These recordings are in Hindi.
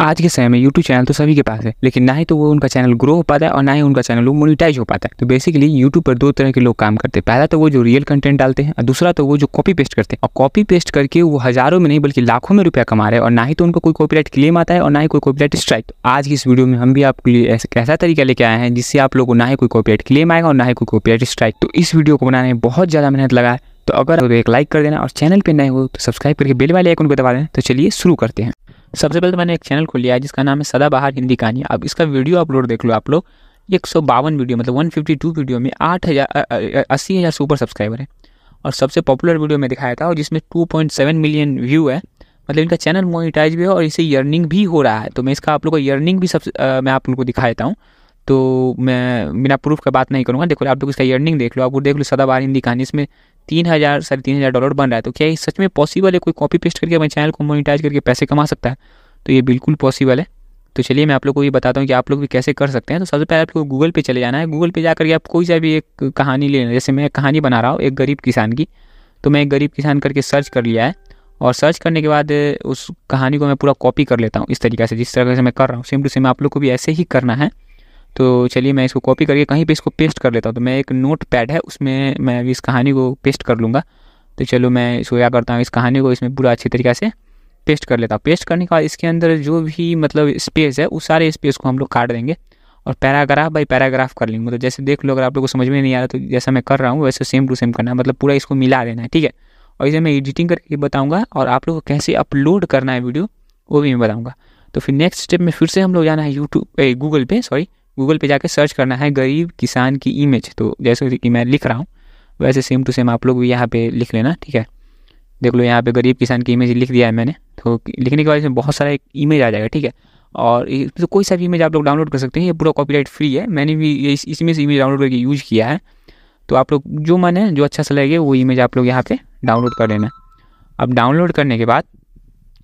आज के समय में यूट्यूब चैनल तो सभी के पास है लेकिन ना ही तो वो उनका चैनल ग्रो हो पाता है और ना ही उनका चैनल मोनिटाइज हो पाता है तो बेसिकली यूट्यूब पर दो तरह के लोग काम करते हैं पहला तो वो जो रियल कंटेंट डालते हैं और दूसरा तो वो जो कॉपी पेस्ट करते हैं और कॉपी पेस्ट करके वो हजारों में नहीं बल्कि लाखों में रुपया कमा रहे हैं और ना ही तो उनको कोई कॉपीराइट क्लेम आता है और ना ही कोई कॉपीराइट स्ट्राइक तो आज की इस वीडियो में हम भी आपके लिए ऐसा ऐसा तरीका लेके आए हैं जिससे आप लोगों को ना ही कोई कॉपीराइट क्लेम आएगा और ना ही कोई कॉपीराइट स्ट्राइक तो इस वीडियो को बनाने में बहुत ज़्यादा मेहनत लगा है तो अगर एक लाइक कर देना और चैनल पर नए हो तो सब्सक्राइब करके बेल वाले आइकन को दबा देना तो चलिए शुरू करते हैं सबसे पहले तो मैंने एक चैनल खोल लिया है जिसका नाम है सदाबहार हिंदी कहानी अब इसका वीडियो अपलोड देख लो आप लोग एक सौ बावन वीडियो मतलब वन फिफ्टी टू वीडियो में आठ हज़ार अस्सी हज़ार सब्सक्राइबर है और सबसे पॉपुलर वीडियो में दिखाया था और जिसमें two point seven million view है मतलब इनका चैनल मोनिटाइज भी है और इसे यर्निंग भी हो रहा है तो मैं इसका आप लोग को यर्निंग भी सब मैं आप लोग को दिखा देता हूँ तो मैं बिना प्रूफ का बात नहीं करूँगा देखो आप लोग इसका अर्निंग देख लो आप देख लो सदाबार हिंदी कहानी इसमें तीन हज़ार साढ़े तीन हज़ार डॉलर बन रहा है तो क्या ये सच में पॉसिबल है कोई कॉपी पेस्ट करके अपने चैनल को मोनिटाइज करके पैसे कमा सकता है तो ये बिल्कुल पॉसिबल है तो चलिए मैं आप लोग को ये बताता हूँ कि आप लोग भी कैसे कर सकते हैं तो सबसे पहले आप लोग गूगल पे चले जाना है गूगल पे जाकर आप कोई सा भी एक कहानी ले लेना जैसे मैं कहानी बना रहा हूँ एक गरीब किसान की तो मैं एक गरीब किसान करके सर्च कर लिया है और सर्च करने के बाद उस कहानी को मैं पूरा कॉपी कर लेता हूँ इस तरीके से जिस तरह से मैं कर रहा हूँ सेम टू सेम आप लोग को भी ऐसे ही करना है तो चलिए मैं इसको कॉपी करके कहीं पे इसको पेस्ट कर लेता हूँ तो मैं एक नोट पैड है उसमें मैं अभी इस कहानी को पेस्ट कर लूँगा तो चलो मैं इसको क्या करता हूँ इस कहानी को इसमें पूरा अच्छी तरीके से पेस्ट कर लेता हूँ पेस्ट करने के बाद इसके अंदर जो भी मतलब स्पेस है उस सारे स्पेस को हम लोग काट देंगे और पैराग्राफ बाई पैराग्राफ कर लेंगे मतलब जैसे देख लो अगर आप लोग को समझ में नहीं आ रहा तो जैसा मैं कर रहा हूँ वैसे सेम टू सेम करना है मतलब पूरा इसको मिला देना है ठीक है और इसे मैं एडिटिंग करके बताऊँगा और आप लोग को कैसे अपलोड करना है वीडियो वो भी मैं बताऊँगा तो फिर नेक्स्ट स्टेप में फिर से हम लोग जाना है यूट्यूब गूगल पे सॉरी गूगल पे जाकर सर्च करना है गरीब किसान की इमेज तो जैसे कि मैं लिख रहा हूँ वैसे सेम टू सेम आप लोग भी यहाँ पे लिख लेना ठीक है देख लो यहाँ पे गरीब किसान की इमेज लिख दिया है मैंने तो लिखने के बाद इसमें बहुत सारा एक इमेज आ जाएगा ठीक है और इसमें तो कोई सा भी इमेज आप लोग डाउनलोड कर सकते हैं ये पूरा कॉपीराइट फ्री है मैंने भी इस इसमें से इमेज डाउनलोड करके यूज़ किया है तो आप लोग जो मन है जो अच्छा सा लगे वो इमेज आप लोग यहाँ पे डाउनलोड कर लेना अब डाउनलोड करने के बाद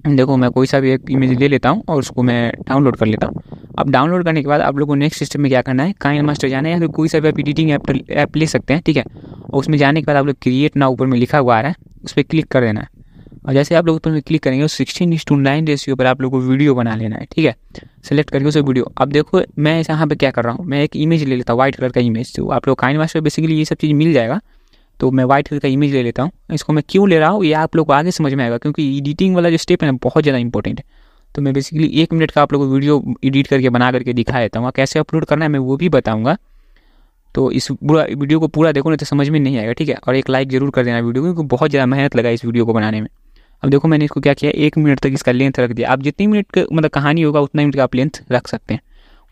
देखो मैं कोई सा भी एक इमेज ले लेता हूँ और उसको मैं डाउनलोड कर लेता हूँ अब डाउनलोड करने के बाद आप लोगों को नेक्स्ट सिस्टम में क्या करना है काइन मास्टर जाना है या फिर तो कोई सा भी आप एडिटिंग ऐप ऐप ले सकते हैं ठीक है और उसमें जाने के बाद आप लोग क्रिएट ना ऊपर में लिखा हुआ आ रहा है उस पर क्लिक कर देना है और जैसे आप लोग ऊपर में क्लिक करेंगे सिक्सटीन इंस टू नाइन रेसियो पर आप लोग को वीडियो बना लेना है ठीक है सेलेक्ट करके उसे वीडियो अब देखो मैं यहाँ पर क्या कर रहा हूँ मैं एक इमेज ले लेता हूँ व्हाइट कलर का इमेज तो आप लोग काइन मास्टर बेसिकली ये सब चीज़ मिल जाएगा तो मैं व्हाइट कलर का इमेज ले लेता हूँ इसको मैं क्यों ले रहा हूँ ये आप लोग को आगे समझ में आएगा क्योंकि एडिटिंग वाला जो स्टेप है ना बहुत ज़्यादा इंपॉर्टेंट है तो मैं बेसिकली एक मिनट का आप लोगों को वीडियो एडिट करके बना करके दिखा देता हूँ कैसे अपलोड करना है मैं वो भी बताऊँगा तो इस पूरा वीडियो को पूरा देखो नहीं तो समझ में नहीं आएगा ठीक है और एक लाइक ज़रूर कर देना वीडियो को क्योंकि बहुत ज़्यादा मेहनत लगा इस वीडियो को बनाने में अब देखो मैंने इसको क्या किया एक मिनट तक इसका लेंथ रख दिया आप जितनी मिनट का मतलब कहानी होगा उतना मिनट का आप लेंथ रख सकते हैं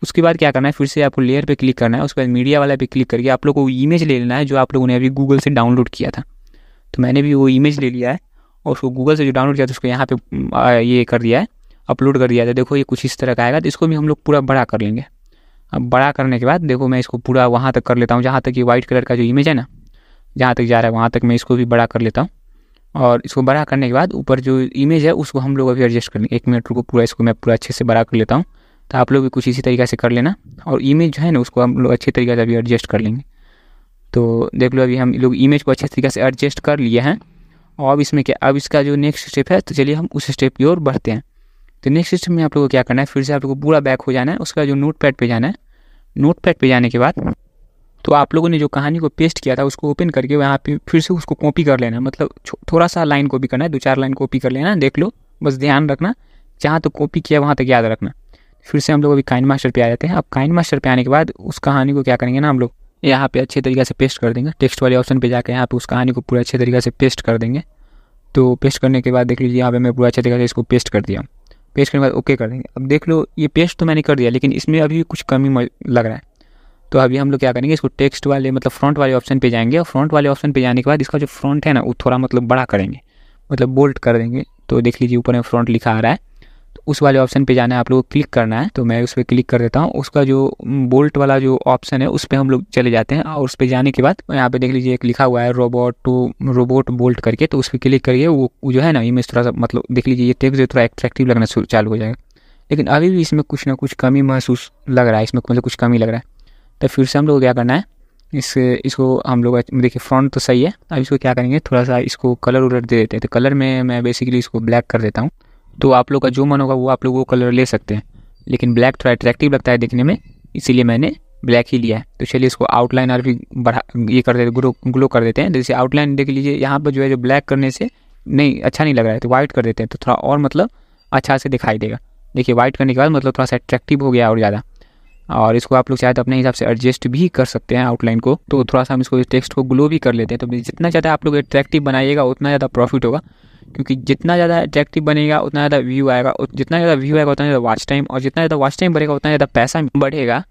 उसके बाद क्या करना है फिर से आपको लेयर पर क्लिक करना है उसके बाद मीडिया वाला पे क्लिक करके आप लोग को इमेज ले लेना है जो आप लोगों ने अभी गूगल से डाउनलोड किया था तो मैंने भी वो इमेज ले लिया है और उसको गूगल से जो डाउनलोड किया था उसको यहाँ पे ये कर दिया है अपलोड कर दिया था देखो ये कुछ इस तरह का आएगा तो इसको भी हम लोग पूरा बड़ा कर लेंगे अब बड़ा करने के बाद देखो मैं इसको पूरा वहाँ तक कर लेता हूँ जहाँ तक ये वाइट कलर का जो इमेज है ना जहाँ तक जा रहा है वहाँ तक मैं इसको भी बड़ा कर लेता हूँ और इसको बड़ा करने के बाद ऊपर जो इमेज है उसको हम लोग अभी एडजस्ट कर लेंगे एक मिनट रुको पूरा इसको मैं पूरा अच्छे से बड़ा कर लेता हूँ तो आप लोग भी कुछ इसी तरीके से कर लेना और इमेज जो है ना उसको हम लोग अच्छे तरीके से अभी एडजस्ट कर लेंगे तो देख लो अभी हम लोग इमेज को अच्छे तरीके से एडजस्ट कर लिए हैं और अब इसमें क्या अब इसका जो नेक्स्ट स्टेप है तो चलिए हम उस स्टेप की ओर बढ़ते हैं तो नेक्स्ट स्टेप में आप लोगों को क्या करना है फिर से आप लोगों को पूरा बैक हो जाना है उसका जो नोट पैड पर जाना है नोट पैड पर जाने के बाद तो आप लोगों ने जो कहानी को पेस्ट किया था उसको ओपन करके वहाँ पे फिर से उसको कॉपी कर लेना मतलब थोड़ा सा लाइन कॉपी करना है दो चार लाइन कॉपी कर लेना देख लो बस ध्यान रखना जहाँ तो कॉपी किया वहाँ तक याद रखना फिर से हम लोग अभी काइन मास्टर पर आ जाते हैं अब काइन मास्टर पर आने के बाद उस कहानी को क्या करेंगे ना हम लोग यहाँ पे अच्छे तरीके से पेस्ट कर देंगे टेक्स्ट वाले ऑप्शन पे जाकर यहाँ पे उस कहानी को पूरा अच्छे तरीके से पेस्ट कर देंगे तो पेस्ट करने के बाद देख लीजिए यहाँ पे मैं पूरा अच्छे तरीके से इसको पेस्ट कर दिया पेस्ट करने के बाद ओके कर देंगे अब देख लो ये पेस्ट तो मैंने कर दिया लेकिन इसमें अभी कुछ कमी लग रहा है तो अभी हम लोग क्या करेंगे इसको टेक्स्ट वाले मतलब फ्रंट वाले ऑप्शन पे जाएंगे और फ्रंट वाले ऑप्शन पे जाने के बाद इसका जो फ्रंट है ना वो थोड़ा मतलब बड़ा करेंगे मतलब बोल्ट कर देंगे तो देख लीजिए ऊपर में फ्रंट लिखा आ रहा है उस वाले ऑप्शन पे जाना है आप लोग क्लिक करना है तो मैं उस पर क्लिक कर देता हूँ उसका जो बोल्ट वाला जो ऑप्शन है उस पर हम लोग चले जाते हैं और उस पर जाने के बाद यहाँ पे देख लीजिए एक लिखा हुआ है रोबोट टू रोबोट बोल्ट करके तो उस पर क्लिक करिए वो जो है ना इमेज थोड़ा सा मतलब देख लीजिए ये टेक्स्ट थोड़ा एट्रैक्टिव लगना चालू हो जाएगा लेकिन अभी भी इसमें कुछ ना कुछ कमी महसूस लग रहा है इसमें मतलब कुछ कमी लग रहा है तो फिर से हम लोग क्या करना है इस इसको हम लोग देखिए फ्रंट तो सही है अब इसको क्या करेंगे थोड़ा सा इसको कलर उलर दे देते हैं तो कलर में मैं बेसिकली इसको ब्लैक कर देता हूँ तो आप लोग का जो मन होगा वो आप लोग वो कलर ले सकते हैं लेकिन ब्लैक थोड़ा अट्रैक्टिव लगता है देखने में इसीलिए मैंने ब्लैक ही लिया है तो चलिए इसको आउटलाइन और भी बढ़ा ये कर देते ग्लो ग्लो कर देते हैं जैसे आउटलाइन देख लीजिए यहाँ पर जो है जो ब्लैक करने से नहीं अच्छा नहीं लग रहा है तो वाइट कर देते हैं तो थोड़ा और मतलब अच्छा से दिखाई देगा देखिए वाइट करने के बाद मतलब थोड़ा सा अट्रैक्टिव हो गया और ज़्यादा और इसको आप लोग चाहे तो अपने हिसाब से एडजस्ट भी कर सकते हैं आउटलाइन को तो थोड़ा सा हम इसको टेक्स्ट को ग्लो भी कर लेते हैं तो जितना ज़्यादा आप लोग अट्रैक्टिव बनाइएगा उतना ज़्यादा प्रॉफिट होगा क्योंकि जितना ज़्यादा अट्रैक्टिव बनेगा उतना ज़्यादा व्यू आएगा जितना ज़्यादा व्यू आएगा उतना ज़्यादा वॉच टाइम और जितना ज़्यादा वॉच टाइम बढ़ेगा उतना ज़्यादा पैसा बढ़ेगा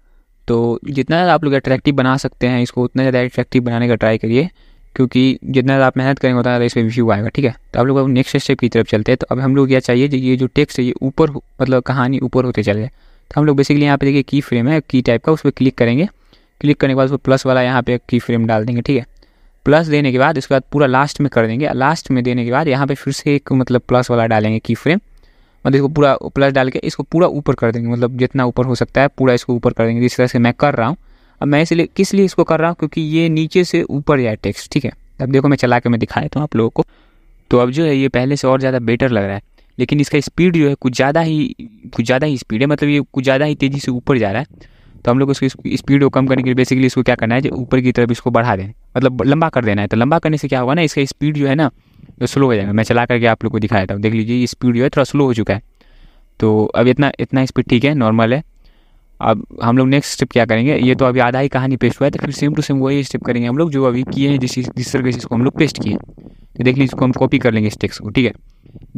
तो जितना ज़्यादा आप लोग अट्रैक्टिव बना सकते हैं इसको उतना ज़्यादा अट्रैक्टिव बनाने का ट्राई करिए क्योंकि जितना ज़्यादा आप मेहनत करेंगे उतना ज़्यादा इस पर व्यू आएगा ठीक है तो आप लोग अब नेक्स्ट स्टेप की तरफ चलते हैं तो अब हम लोग यह चाहिए ये जो टेक्स्ट है ये ऊपर मतलब कहानी ऊपर होते चले तो हम लोग बेसिकली यहाँ पे देखिए की फ्रेम है की टाइप का उस पर क्लिक करेंगे क्लिक करने के बाद उस पर प्लस वाला यहाँ पे की फ्रेम डाल देंगे ठीक है प्लस देने के बाद उसके बाद पूरा लास्ट में कर देंगे लास्ट में देने के बाद यहाँ पे फिर से एक मतलब प्लस वाला डालेंगे की फ्रेम मतलब इसको पूरा प्लस डाल के इसको पूरा ऊपर कर देंगे मतलब जितना ऊपर हो सकता है पूरा इसको ऊपर कर देंगे जिस तरह से मैं कर रहा हूँ अब मैं इसलिए किस लिए इसको कर रहा हूँ क्योंकि ये नीचे से ऊपर जाए टेक्स्ट ठीक है अब देखो मैं चला के मैं दिखा देता हूँ आप लोगों को तो अब जो है ये पहले से और ज़्यादा बेटर लग रहा है लेकिन इसका स्पीड जो है कुछ ज़्यादा ही कुछ ज़्यादा ही स्पीड है मतलब ये कुछ ज़्यादा ही तेज़ी से ऊपर जा रहा है तो हम लोग उसकी स्पीड को कम करने के लिए बेसिकली इसको क्या करना है जो ऊपर की तरफ इसको बढ़ा दें मतलब लंबा कर देना है तो लंबा करने से क्या होगा ना इसका स्पीड जो है ना जो स्लो हो जाएगा मैं चला करके आप लोग को दिखाया था देख लीजिए स्पीड जो है थोड़ा स्लो हो चुका है तो अब इतना इतना स्पीड ठीक है नॉर्मल है अब हम लोग नेक्स्ट स्टेप क्या करेंगे ये तो अभी आधा ही कहानी पेस्ट हुआ है तो फिर सेम टू सेम वही स्टेप करेंगे हम लोग जो अभी किए हैं जिस जिस तरह से इसको हम लोग पेस्ट किए तो देख लीजिए इसको हम कॉपी कर लेंगे इस टेक्स्ट को ठीक है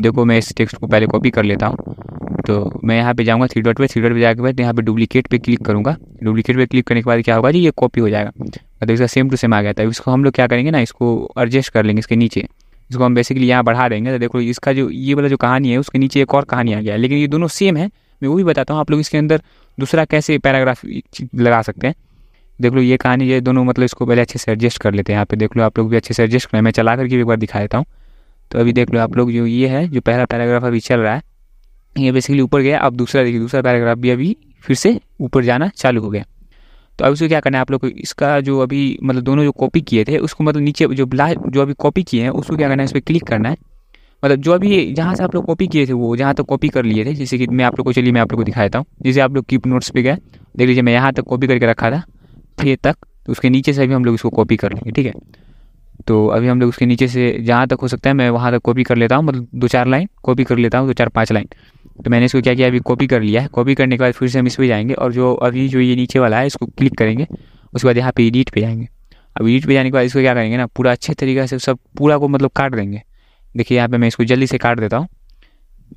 देखो मैं इस टेक्स्ट को पहले कॉपी कर लेता हूँ तो मैं यहाँ पे जाऊँगा थ्री डॉट पे थ्री डॉट पे जाकर यहाँ पे डुप्लीकेट पे क्लिक करूँगा डुप्लीकेट पे क्लिक करने के बाद क्या होगा जी ये कॉपी हो जाएगा मतलब इसका सेम टू सेम आ गया था इसको हम लोग क्या करेंगे ना इसको एडजस्ट कर लेंगे इसके नीचे इसको हम बेसिकली यहाँ बढ़ा देंगे तो देखो इसका जो ये वाला जो कहानी है उसके नीचे एक और कहानी आ गया लेकिन ये दोनों सेम है मैं वो भी बताता हूँ आप लोग इसके अंदर दूसरा कैसे पैराग्राफ लगा सकते हैं देख लो ये कहानी ये दोनों मतलब इसको पहले अच्छे से एडजस्ट कर लेते हैं यहाँ पे देख लो आप लोग भी अच्छे से एडजस्ट करें मैं चला करके भी एक बार दिखा देता हूँ तो अभी देख लो आप लोग जो ये है जो पहला पैराग्राफ अभी चल रहा है ये बेसिकली ऊपर गया अब दूसरा देखिए दूसरा पैराग्राफ भी अभी फिर से ऊपर जाना चालू हो गया तो अब उसको क्या करना है आप लोग को इसका जो अभी मतलब दोनों जो कॉपी किए थे उसको मतलब नीचे जो ब्लास्ट जो अभी कॉपी किए हैं उसको क्या करना है इस पर क्लिक करना है मतलब जो अभी जहाँ से आप लोग कॉपी किए थे वो जहाँ तक तो कॉपी कर लिए थे जैसे कि मैं आप लोग को चलिए मैं आप लोग को दिखा देता हूँ जैसे आप लोग कीप नोट्स पे गए देख लीजिए मैं यहाँ तक कॉपी करके रखा था थे तक तो उसके नीचे से अभी हम लोग इसको कॉपी कर लेंगे ठीक है तो अभी हम लोग उसके नीचे से जहाँ तक हो सकता है मैं वहाँ तक कॉपी कर लेता हूँ मतलब दो चार लाइन कॉपी कर लेता हूँ दो चार पाँच लाइन तो मैंने इसको क्या किया अभी कॉपी कर लिया है कॉपी करने के बाद फिर से हम इस पर जाएंगे और जो अभी जो ये नीचे वाला है इसको क्लिक करेंगे उसके बाद यहाँ पे एडिट पे जाएंगे अब एडिट पे जाने के बाद इसको क्या करेंगे ना पूरा अच्छे तरीके से सब पूरा को मतलब काट देंगे देखिए यहाँ पर मैं इसको जल्दी से काट देता हूँ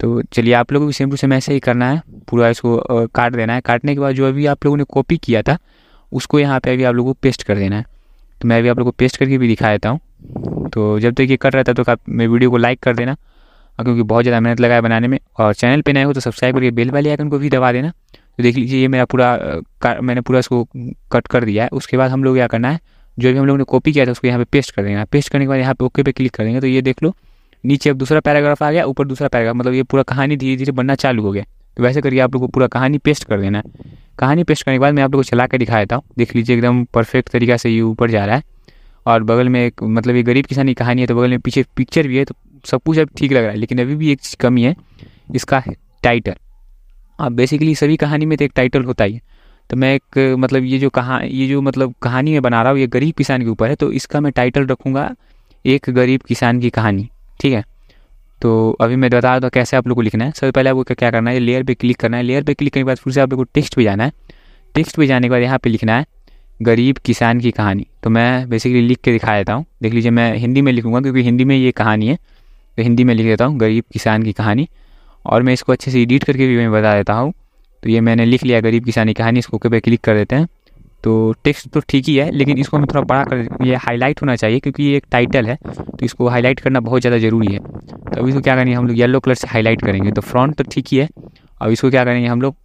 तो चलिए आप लोगों को सेम टू सेम ऐसे ही करना है पूरा इसको काट देना है काटने के बाद जो अभी आप लोगों ने कॉपी किया था उसको यहाँ पर अभी आप लोगों को पेस्ट कर देना है तो मैं अभी आप लोगों को पेस्ट करके भी दिखा देता हूँ तो जब तक ये कर रहा था तो आप मेरे वीडियो को लाइक कर देना और क्योंकि बहुत ज़्यादा मेहनत लगा है बनाने में और चैनल पे नए हो तो सब्सक्राइब करके बेल वाले आइकन को भी दबा देना तो देख लीजिए ये मेरा पूरा मैंने पूरा इसको कट कर दिया है उसके बाद हम लोग क्या करना है जो भी हम लोग ने कॉपी किया था उसको यहाँ पे पेस्ट कर देना पेस्ट करने के बाद यहाँ पे ओके पे क्लिक करेंगे तो ये देख लो नीचे अब दूसरा पैराग्राफ आ गया ऊपर दूसरा पैराग्राफ मतलब ये पूरा कहानी धीरे धीरे बनना चालू हो गया तो वैसे करके आप लोग को पूरा कहानी पेस्ट कर देना है कहानी पेस्ट करने के बाद मैं आप लोग को चला के दिखा देता हूँ देख लीजिए एकदम परफेक्ट तरीका से ये ऊपर जा रहा है और बगल में एक मतलब ये गरीब किसान की कहानी है तो बगल में पीछे पिक्चर भी है तो सब कुछ अब ठीक लग रहा है लेकिन अभी भी एक कमी है इसका टाइटल अब बेसिकली सभी कहानी में तो एक टाइटल होता ही है तो मैं एक मतलब ये जो कहा ये जो मतलब कहानी मैं बना रहा हूँ ये गरीब किसान के ऊपर है तो इसका मैं टाइटल रखूँगा एक गरीब किसान की कहानी ठीक है तो अभी मैं बता दूँ कैसे आप लोग को लिखना है सबसे पहले आपको क्या करना है लेयर पे क्लिक करना है लेयर पे क्लिक करने के बाद फिर से आप लोग को टेक्स्ट पे जाना है टेक्स्ट पे जाने के बाद यहाँ पे लिखना है गरीब किसान की कहानी तो मैं बेसिकली लिख के दिखा देता हूँ देख लीजिए मैं हिंदी में लिखूंगा क्योंकि हिंदी में ये कहानी है तो हिंदी में लिख देता हूँ गरीब किसान की कहानी और मैं इसको अच्छे से एडिट करके भी मैं बता देता हूँ तो ये मैंने लिख लिया गरीब किसान की कहानी इसको कभी क्लिक कर देते हैं तो टेक्स्ट तो ठीक ही है लेकिन इसको हम थोड़ा बड़ा कर ये हाईलाइट होना चाहिए क्योंकि ये एक टाइटल है तो इसको हाईलाइट करना बहुत ज़्यादा ज़रूरी है तो अभी इसको क्या करेंगे हम लोग येलो कलर से हाईलाइट करेंगे तो फ्रंट तो ठीक ही है अब इसको क्या करेंगे हम लोग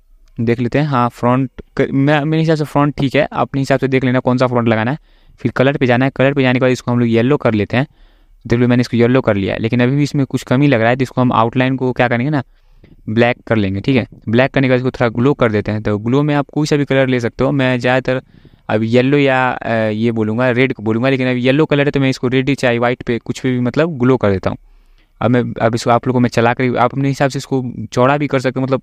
देख लेते हैं हाँ फ्रंट मैं मेरे हिसाब से फ्रंट ठीक है अपने हिसाब से देख लेना कौन सा फ्रंट लगाना है फिर कलर पे जाना है कलर पे जाने के बाद इसको हम लोग येलो कर लेते हैं देख लो मैंने इसको येलो कर लिया है लेकिन अभी भी इसमें कुछ कमी लग रहा है तो इसको हम आउटलाइन को क्या करेंगे ना ब्लैक कर लेंगे ठीक है ब्लैक करने के बाद इसको थोड़ा ग्लो कर देते हैं तो ग्लो में आप कोई सा भी कलर ले सकते हो मैं ज़्यादातर अब येलो या ये बोलूँगा रेड बोलूँगा लेकिन अब येलो कलर है तो मैं इसको रेड चाहे व्हाइट पे कुछ पे भी मतलब ग्लो कर देता हूँ अब मैं अब इसको आप लोगों को मैं चला कर आप अपने हिसाब से इसको चौड़ा भी कर सकते हो मतलब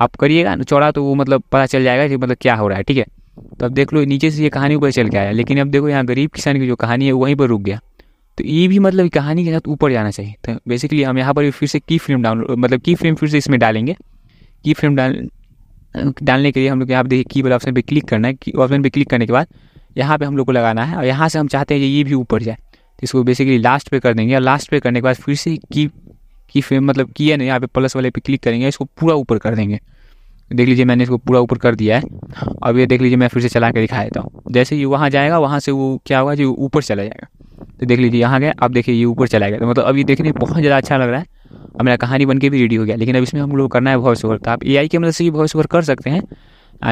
आप करिएगा ना चौड़ा तो वो मतलब पता चल जाएगा कि मतलब क्या हो रहा है ठीक है तो अब देख लो नीचे से ये कहानी ऊपर चल के आया लेकिन अब देखो यहाँ गरीब किसान की जो कहानी है वहीं पर रुक गया तो ये भी मतलब कहानी के साथ ऊपर जाना चाहिए तो बेसिकली हम यहाँ पर फिर से की फिल्म डाउनलोड मतलब की फिल्म फिर से इसमें डालेंगे की फिल्म डाल डालने के लिए हम लोग यहाँ पर देखिए की वाला ऑप्शन पर क्लिक करना है की ऑप्शन पर क्लिक करने के बाद यहाँ पर हम लोग को लगाना है और यहाँ से हम चाहते हैं कि ये भी ऊपर जाए तो इसको बेसिकली लास्ट पे कर देंगे और लास्ट पे करने के बाद फिर से की की फिल्म मतलब की है ना यहाँ पे प्लस वाले पे क्लिक करेंगे इसको पूरा ऊपर कर देंगे देख लीजिए मैंने इसको पूरा ऊपर कर दिया है अब ये देख लीजिए मैं फिर से चला के दिखा देता हूँ जैसे ही वहाँ जाएगा वहाँ से वो क्या होगा जो ऊपर चला जाएगा तो देख लीजिए यहाँ गया अब देखिए ये ऊपर चला गया तो मतलब अभी देखने में बहुत ज़्यादा अच्छा लग रहा है अब मेरा कहानी बन के भी रेडी हो गया लेकिन अब इसमें हम लोग करना है वॉइस ओवर तो आप ए के मदद से भी वॉइस ओवर कर सकते हैं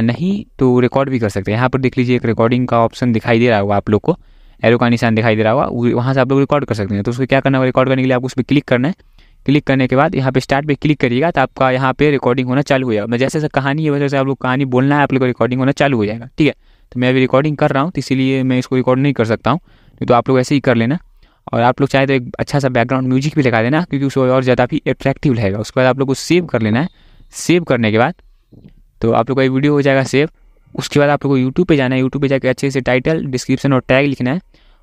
नहीं तो रिकॉर्ड भी कर सकते हैं यहाँ पर देख लीजिए एक रिकॉर्डिंग का ऑप्शन दिखाई दे रहा होगा आप लोग को एरो का निशान दिखाई दे रहा होगा वहाँ से आप लोग रिकॉर्ड कर सकते हैं तो उसको क्या करना होगा रिकॉर्ड करने के लिए आपको उस पर क्लिक करना है क्लिक करने के बाद यहाँ पे स्टार्ट पे क्लिक करिएगा तो आपका यहाँ पे रिकॉर्डिंग होना चालू हो जाएगा जैसे जैसे कहानी है वैसे वैसे आप लोग कहानी बोलना है आप लोग को रिकॉर्डिंग होना चालू हो जाएगा ठीक है तो मैं अभी रिकॉर्डिंग कर रहा हूँ तो इसीलिए मैं इसको रिकॉर्ड नहीं कर सकता हूँ नहीं तो आप लोग ऐसे ही कर लेना और आप लोग चाहे तो एक अच्छा सा बैकग्राउंड म्यूजिक भी लगा देना क्योंकि उसको और ज़्यादा भी अट्रैक्टिव रहेगा उसके बाद आप लोग को सेव कर लेना है सेव करने के बाद तो आप लोग का ये वीडियो हो जाएगा सेव उसके बाद आप लोग को यूट्यूब पर जाना है यूट्यूब पर जाकर अच्छे से टाइटल डिस्क्रिप्शन और टैग लिखना है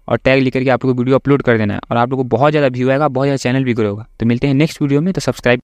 और टैग लिख करके आप लोग को वीडियो अपलोड कर देना है और आप लोग को बहुत ज़्यादा व्यू आएगा बहुत ज़्यादा चैनल भी ग्रो होगा तो मिलते हैं नेक्स्ट वीडियो में तो सब्सक्राइब